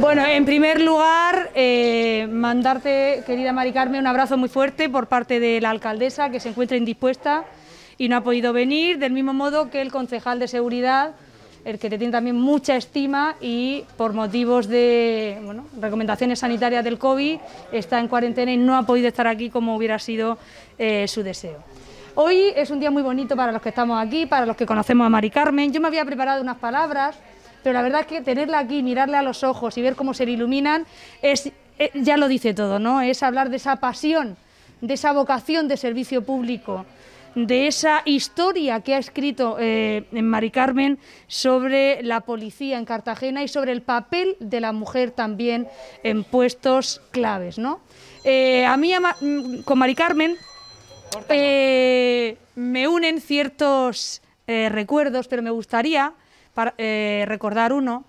Bueno, en primer lugar, eh, mandarte, querida Mari Carmen, un abrazo muy fuerte por parte de la alcaldesa que se encuentra indispuesta y no ha podido venir, del mismo modo que el concejal de seguridad, el que te tiene también mucha estima y por motivos de recomendaciones sanitarias del COVID está en cuarentena y no ha podido estar aquí como hubiera sido eh, su deseo. Hoy es un día muy bonito para los que estamos aquí, para los que conocemos a Mari Carmen. Yo me había preparado unas palabras pero la verdad es que tenerla aquí, mirarle a los ojos y ver cómo se le iluminan, es, eh, ya lo dice todo, ¿no? Es hablar de esa pasión, de esa vocación de servicio público, de esa historia que ha escrito eh, Mari Carmen sobre la policía en Cartagena y sobre el papel de la mujer también en puestos claves, ¿no? Eh, a mí, mm, con Mari Carmen, eh, me unen ciertos recuerdos, pero me gustaría... Eh, recordar uno,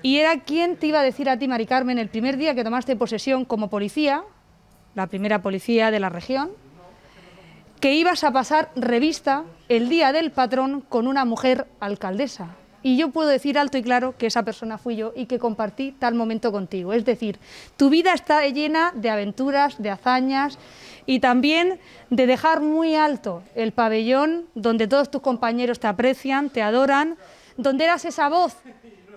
y era quién te iba a decir a ti, Mari Carmen, el primer día que tomaste posesión como policía, la primera policía de la región, que ibas a pasar revista el día del patrón con una mujer alcaldesa y yo puedo decir alto y claro que esa persona fui yo y que compartí tal momento contigo. Es decir, tu vida está llena de aventuras, de hazañas y también de dejar muy alto el pabellón donde todos tus compañeros te aprecian, te adoran, donde eras esa voz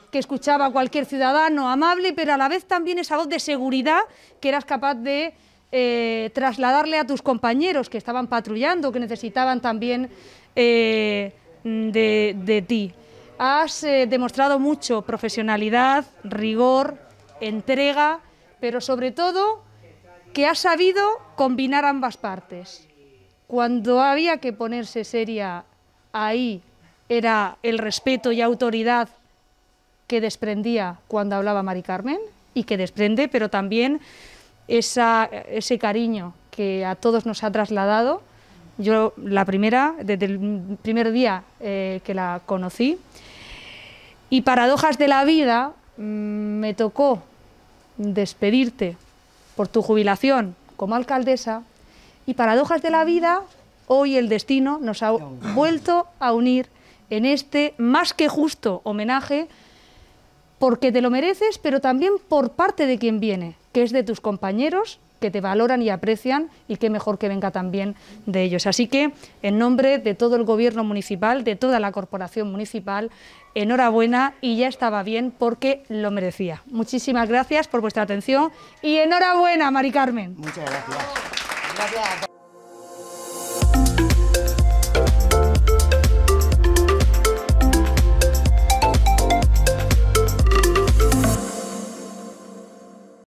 que escuchaba cualquier ciudadano amable, pero a la vez también esa voz de seguridad que eras capaz de eh, trasladarle a tus compañeros que estaban patrullando, que necesitaban también eh, de ti. Has eh, demostrado mucho profesionalidad, rigor, entrega, pero sobre todo que has sabido combinar ambas partes. Cuando había que ponerse seria ahí era el respeto y autoridad que desprendía cuando hablaba Mari Carmen y que desprende, pero también ese cariño que a todos nos ha trasladado yo la primera, desde el primer día eh, que la conocí. Y paradojas de la vida, mm, me tocó despedirte por tu jubilación como alcaldesa. Y paradojas de la vida, hoy el destino nos ha vuelto a unir en este más que justo homenaje, porque te lo mereces, pero también por parte de quien viene que es de tus compañeros que te valoran y aprecian y qué mejor que venga también de ellos. Así que, en nombre de todo el Gobierno municipal, de toda la Corporación Municipal, enhorabuena y ya estaba bien porque lo merecía. Muchísimas gracias por vuestra atención y enhorabuena, Mari Carmen. Muchas gracias. gracias.